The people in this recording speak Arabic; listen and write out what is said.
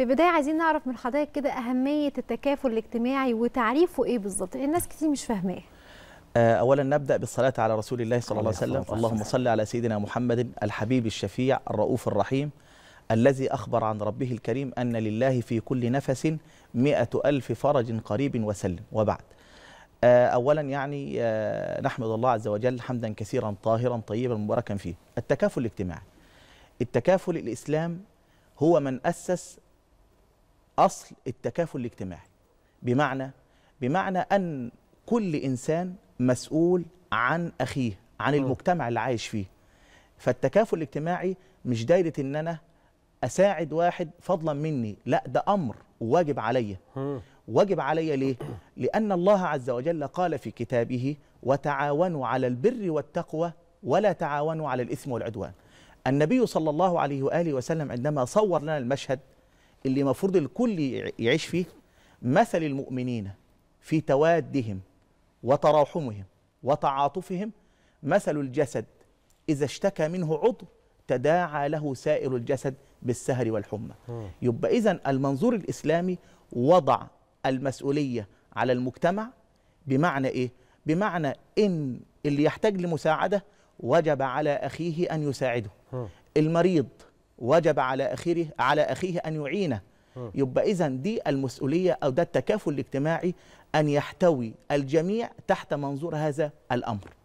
في البدايه عايزين نعرف من حضرتك كده اهميه التكافل الاجتماعي وتعريفه ايه بالظبط لان الناس كتير مش فاهماه آه، اولا نبدا بالصلاه على رسول الله صلى الله عليه وسلم اللهم صل على سيدنا محمد الحبيب الشفيع الرؤوف الرحيم الذي أخبر عن ربه الكريم أن لله في كل نفس مئة ألف فرج قريب وسلم وبعد آه، أولا يعني آه، نحمد الله عز وجل حمدا كثيرا طاهرا طيبا مباركا فيه التكافل الاجتماعي التكافل الإسلام هو من أسس اصل التكافل الاجتماعي بمعنى بمعنى ان كل انسان مسؤول عن اخيه عن المجتمع اللي عايش فيه فالتكافل الاجتماعي مش دايره ان انا اساعد واحد فضلا مني لا ده امر واجب عليا واجب عليا ليه لان الله عز وجل قال في كتابه وتعاونوا على البر والتقوى ولا تعاونوا على الاثم والعدوان النبي صلى الله عليه واله وسلم عندما صور لنا المشهد اللي المفروض الكل يعيش فيه مثل المؤمنين في توادهم وتراحمهم وتعاطفهم مثل الجسد إذا اشتكى منه عضو تداعى له سائر الجسد بالسهر والحمى يبقى إذا المنظور الإسلامي وضع المسؤولية على المجتمع بمعنى إيه؟ بمعنى إن اللي يحتاج لمساعدة وجب على أخيه أن يساعده المريض وجب على اخيه على اخيه ان يعينه يبقى اذا دي المسؤوليه او ده التكافل الاجتماعي ان يحتوي الجميع تحت منظور هذا الامر